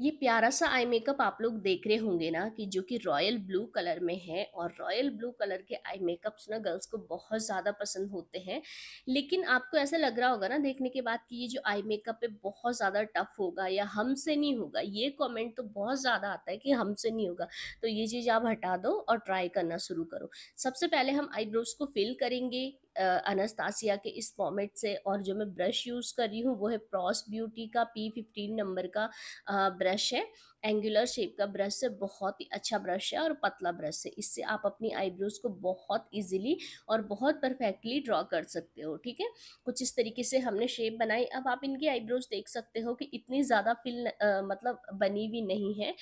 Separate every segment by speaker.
Speaker 1: ये प्यारा सा आई मेकअप आप लोग देख रहे होंगे ना कि जो कि रॉयल ब्लू कलर में है और रॉयल ब्लू कलर के आई मेकअप्स ना गर्ल्स को बहुत ज़्यादा पसंद होते हैं लेकिन आपको ऐसा लग रहा होगा ना देखने के बाद कि ये जो आई मेकअप है बहुत ज़्यादा टफ होगा या हमसे नहीं होगा ये कॉमेंट तो बहुत ज़्यादा आता है कि हमसे नहीं होगा तो ये चीज़ आप हटा दो और ट्राई करना शुरू करो सबसे पहले हम आईब्रोज को फिल करेंगे अनस्तासिया के इस फॉर्मेट से और जो मैं ब्रश यूज़ कर रही हूँ वो है प्रॉस ब्यूटी का पी फिफ्टीन नंबर का ब्रश है एंगुलर शेप का ब्रश से बहुत ही अच्छा ब्रश है और पतला ब्रश है इससे आप अपनी आईब्रोज को बहुत ईजिली और बहुत परफेक्टली ड्रॉ कर सकते हो ठीक है कुछ इस तरीके से हमने शेप बनाई अब आप इनकी आईब्रोज देख सकते हो कि इतनी ज़्यादा फिल मतलब बनी हुई नहीं है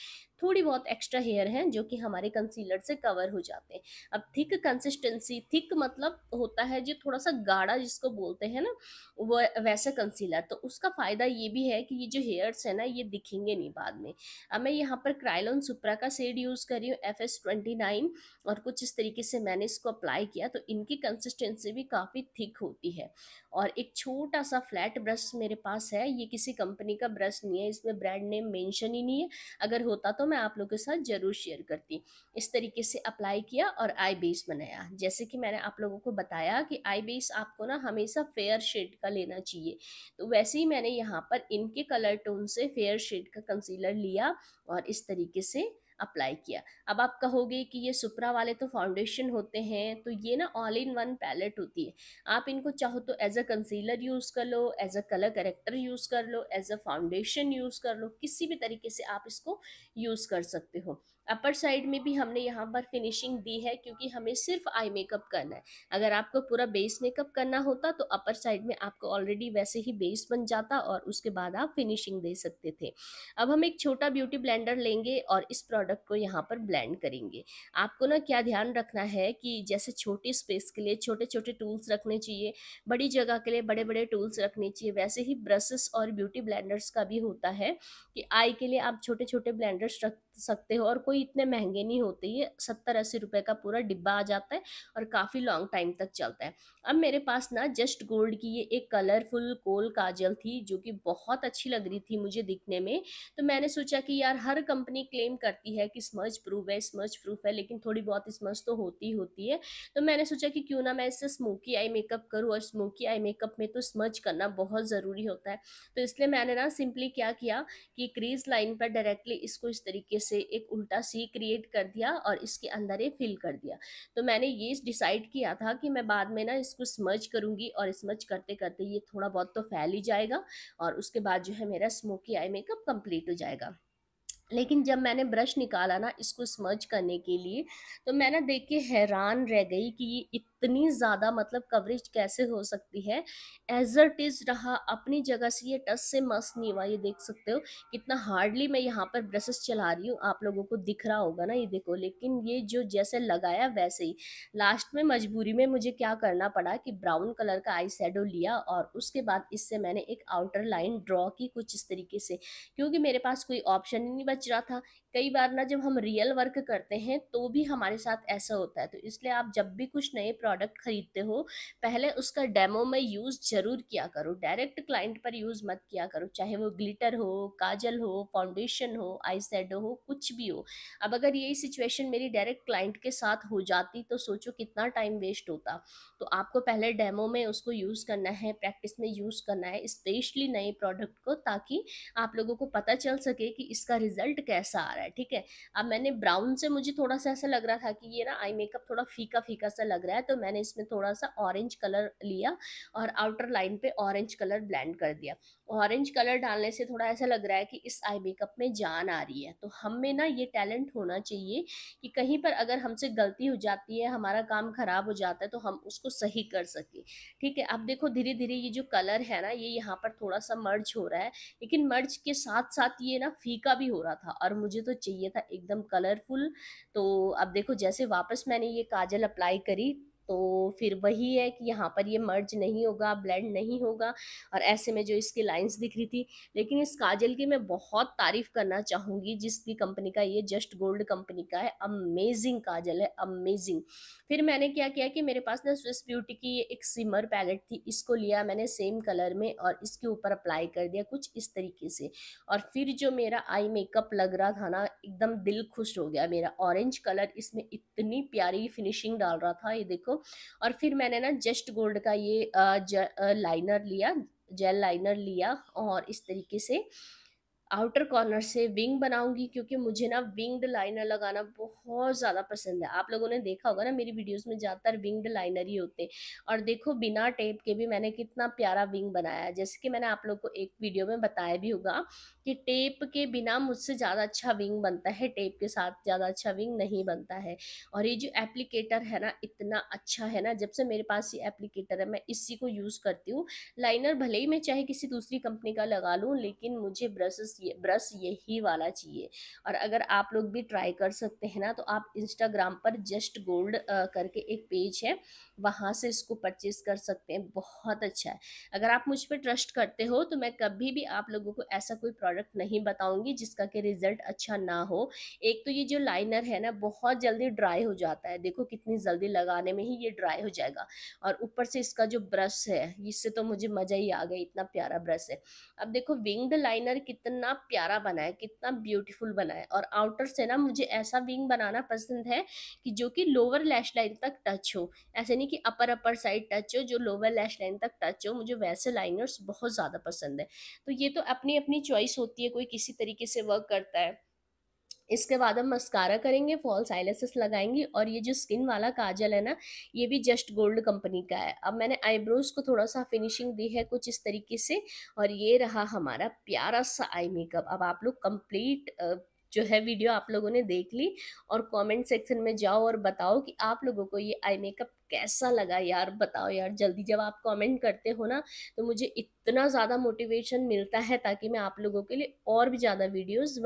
Speaker 1: थोड़ी बहुत एक्स्ट्रा हेयर हैं जो कि हमारे कंसीलर से कवर हो जाते हैं अब थिक कंसिस्टेंसी थिक मतलब होता है जो थोड़ा सा गाढ़ा जिसको बोलते हैं ना वो वैसा कंसीलर तो उसका फ़ायदा ये भी है कि ये जो हेयर्स है ना ये दिखेंगे नहीं बाद में अब मैं यहाँ पर क्राइलोन सुप्रा का सेड यूज़ कर रही हूँ एफ एस ट्वेंटी नाइन और कुछ इस तरीके से मैंने इसको अप्लाई किया तो इनकी कंसिस्टेंसी भी काफ़ी थिक होती है और एक छोटा सा फ्लैट ब्रश मेरे पास है ये किसी कंपनी का ब्रश नहीं है इसमें ब्रांड नेम मैंशन ही नहीं है अगर होता तो मैं आप लोगों के साथ ज़रूर शेयर करती इस तरीके से अप्लाई किया और आई बेस बनाया जैसे कि मैंने आप लोगों को बताया कि आई बेस आपको ना हमेशा फेयर शेड का लेना चाहिए तो वैसे ही मैंने यहाँ पर इनके कलर टोन से फेयर शेड का कंसीलर लिया और इस तरीके से अप्लाई किया अब आप कहोगे कि ये सुपरा वाले तो फाउंडेशन होते हैं तो ये ना ऑल इन वन पैलेट होती है आप इनको चाहो तो एज अ कंसीलर यूज़ कर लो as a colour corrector use कर लो एज अ फाउंडेशन यूज़ कर लो किसी भी तरीके से आप इसको यूज़ कर सकते हो अपर साइड में भी हमने यहाँ पर फिनिशिंग दी है क्योंकि हमें सिर्फ आई मेकअप करना है अगर आपको पूरा बेस मेकअप करना होता तो अपर साइड में आपको ऑलरेडी वैसे ही बेस बन जाता और उसके बाद आप फिनिशिंग दे सकते थे अब हम एक छोटा ब्यूटी ब्लेंडर लेंगे और इस प्रोडक्ट को यहाँ पर ब्लेंड करेंगे आपको ना क्या ध्यान रखना है कि जैसे छोटे स्पेस के लिए छोटे छोटे टूल्स रखने चाहिए बड़ी जगह के लिए बड़े बड़े टूल्स रखने चाहिए वैसे ही ब्रशेस और ब्यूटी ब्लेंडर्स का भी होता है कि आई के लिए आप छोटे छोटे ब्लेंडर्स रख सकते हो और कोई इतने महंगे नहीं होते ये सत्तर अस्सी रुपये का पूरा डिब्बा आ जाता है और काफ़ी लॉन्ग टाइम तक चलता है अब मेरे पास ना जस्ट गोल्ड की ये एक कलरफुल कोल काजल थी जो कि बहुत अच्छी लग रही थी मुझे दिखने में तो मैंने सोचा कि यार हर कंपनी क्लेम करती है कि स्मर्च प्रूफ है स्मर्च प्रूफ है लेकिन थोड़ी बहुत स्मर्च तो होती होती है तो मैंने सोचा कि क्यों ना मैं इससे स्मोकी आई मेकअप करूँ और स्मोकी आई मेकअप में तो स्मर्च करना बहुत ज़रूरी होता है तो इसलिए मैंने ना सिंपली क्या किया कि क्रीज लाइन पर डायरेक्टली इसको इस तरीके से एक उल्टा सी क्रिएट कर दिया और इसके अंदर ये फिल कर दिया तो मैंने ये डिसाइड किया था कि मैं बाद में ना इसको स्मर्ज करूँगी और स्मर्ज करते करते ये थोड़ा बहुत तो फैल ही जाएगा और उसके बाद जो है मेरा स्मोकी आई मेकअप कम्प्लीट हो जाएगा लेकिन जब मैंने ब्रश निकाला ना इसको स्मर्ज करने के लिए तो मैं ना देख के हैरान रह गई कि ये इतनी ज़्यादा मतलब कवरेज कैसे हो सकती है एज अ इज़ रहा अपनी जगह से ये टच से मस नहीं हुआ ये देख सकते हो कितना हार्डली मैं यहाँ पर ब्रशेस चला रही हूँ आप लोगों को दिख रहा होगा ना ये देखो लेकिन ये जो जैसे लगाया वैसे ही लास्ट में मजबूरी में मुझे क्या करना पड़ा कि ब्राउन कलर का आई लिया और उसके बाद इससे मैंने एक आउटर लाइन ड्रॉ की कुछ इस तरीके से क्योंकि मेरे पास कोई ऑप्शन ही नहीं बच रहा था कई बार ना जब हम रियल वर्क करते हैं तो भी हमारे साथ ऐसा होता है तो इसलिए आप जब भी कुछ नए प्रोडक्ट खरीदते हो पहले उसका डेमो में यूज़ ज़रूर किया करो डायरेक्ट क्लाइंट पर यूज़ मत किया करो चाहे वो ग्लिटर हो काजल हो फाउंडेशन हो आई हो कुछ भी हो अब अगर यही सिचुएशन मेरी डायरेक्ट क्लाइंट के साथ हो जाती तो सोचो कितना टाइम वेस्ट होता तो आपको पहले डेमो में उसको यूज़ करना है प्रैक्टिस में यूज़ करना है स्पेशली नए प्रोडक्ट को ताकि आप लोगों को पता चल सके कि इसका रिजल्ट रिजल्ट कैसा आ रहा है ठीक है अब मैंने ब्राउन से मुझे थोड़ा सा ऐसा लग रहा था कि ये ना आई मेकअप थोड़ा फीका फीका सा लग रहा है तो मैंने इसमें थोड़ा सा ऑरेंज कलर लिया और आउटर लाइन पे ऑरेंज कलर ब्लेंड कर दिया ऑरेंज कलर डालने से थोड़ा ऐसा लग रहा है कि इस आई मेकअप में जान आ रही है तो हम में ना ये टैलेंट होना चाहिए कि कहीं पर अगर हमसे गलती हो जाती है हमारा काम ख़राब हो जाता है तो हम उसको सही कर सके ठीक है अब देखो धीरे धीरे ये जो कलर है ना ये यहाँ पर थोड़ा सा मर्ज हो रहा है लेकिन मर्ज के साथ साथ ये ना फीका भी हो रहा था और मुझे तो चाहिए था एकदम कलरफुल तो अब देखो जैसे वापस मैंने ये काजल अप्लाई करी तो फिर वही है कि यहाँ पर ये मर्ज नहीं होगा ब्लेंड नहीं होगा और ऐसे में जो इसकी लाइंस दिख रही थी लेकिन इस काजल की मैं बहुत तारीफ़ करना चाहूँगी जिसकी कंपनी का ये जस्ट गोल्ड कंपनी का है अमेजिंग काजल है अमेजिंग फिर मैंने क्या किया कि मेरे पास ना स्विस ब्यूटी की एक सिमर पैलेट थी इसको लिया मैंने सेम कलर में और इसके ऊपर अप्लाई कर दिया कुछ इस तरीके से और फिर जो मेरा आई मेकअप लग रहा था ना एकदम दिल खुश हो गया मेरा ऑरेंज कलर इसमें इतनी प्यारी फिनिशिंग डाल रहा था ये देखो और फिर मैंने ना जस्ट गोल्ड का ये लाइनर लिया जेल लाइनर लिया और इस तरीके से आउटर कॉर्नर से विंग बनाऊंगी क्योंकि मुझे ना विंग्ड लाइनर लगाना बहुत ज़्यादा पसंद है आप लोगों ने देखा होगा ना मेरी वीडियोस में ज़्यादातर विंग्ड लाइनर ही होते हैं और देखो बिना टेप के भी मैंने कितना प्यारा विंग बनाया है जैसे कि मैंने आप लोग को एक वीडियो में बताया भी होगा कि टेप के बिना मुझसे ज़्यादा अच्छा विंग बनता है टेप के साथ ज़्यादा अच्छा विंग नहीं बनता है और ये जो एप्लीकेटर है ना इतना अच्छा है ना जब से मेरे पास ये एप्लीकेटर है मैं इसी को यूज़ करती हूँ लाइनर भले ही मैं चाहे किसी दूसरी कंपनी का लगा लूँ लेकिन मुझे ब्रशेस ये ब्रश यही वाला चाहिए और अगर आप लोग भी ट्राई कर सकते हैं ना तो आप इंस्टाग्राम पर जस्ट गोल्ड करके एक पेज है वहाँ से इसको परचेज़ कर सकते हैं बहुत अच्छा है अगर आप मुझ पर ट्रस्ट करते हो तो मैं कभी भी आप लोगों को ऐसा कोई प्रोडक्ट नहीं बताऊँगी जिसका कि रिज़ल्ट अच्छा ना हो एक तो ये जो लाइनर है ना बहुत जल्दी ड्राई हो जाता है देखो कितनी जल्दी लगाने में ही ये ड्राई हो जाएगा और ऊपर से इसका जो ब्रश है इससे तो मुझे मज़ा ही आ गया इतना प्यारा ब्रश है अब देखो विंग्ड लाइनर कितना कितना प्यारा बना है कितना ब्यूटीफुल बना है और आउटर से ना मुझे ऐसा विंग बनाना पसंद है कि जो कि लोअर लैश लाइन तक टच हो ऐसे नहीं कि अपर अपर साइड टच हो जो लोअर लैश लाइन तक टच हो मुझे वैसे लाइनर्स बहुत ज़्यादा पसंद है तो ये तो अपनी अपनी चॉइस होती है कोई किसी तरीके से वर्क करता है इसके बाद हम मस्कारा करेंगे फॉल्स आइलेसिस लगाएंगे और ये जो स्किन वाला काजल है ना ये भी जस्ट गोल्ड कंपनी का है अब मैंने आईब्रोज को थोड़ा सा फिनिशिंग दी है कुछ इस तरीके से और ये रहा हमारा प्यारा सा आई मेकअप अब आप लोग कंप्लीट जो है वीडियो आप लोगों ने देख ली और कमेंट सेक्शन में जाओ और बताओ कि आप लोगों को ये आई मेकअप कैसा लगा यार बताओ यार जल्दी जब आप कमेंट करते हो ना तो मुझे इतना ज़्यादा मोटिवेशन मिलता है ताकि मैं आप लोगों के लिए और भी ज़्यादा वीडियोज़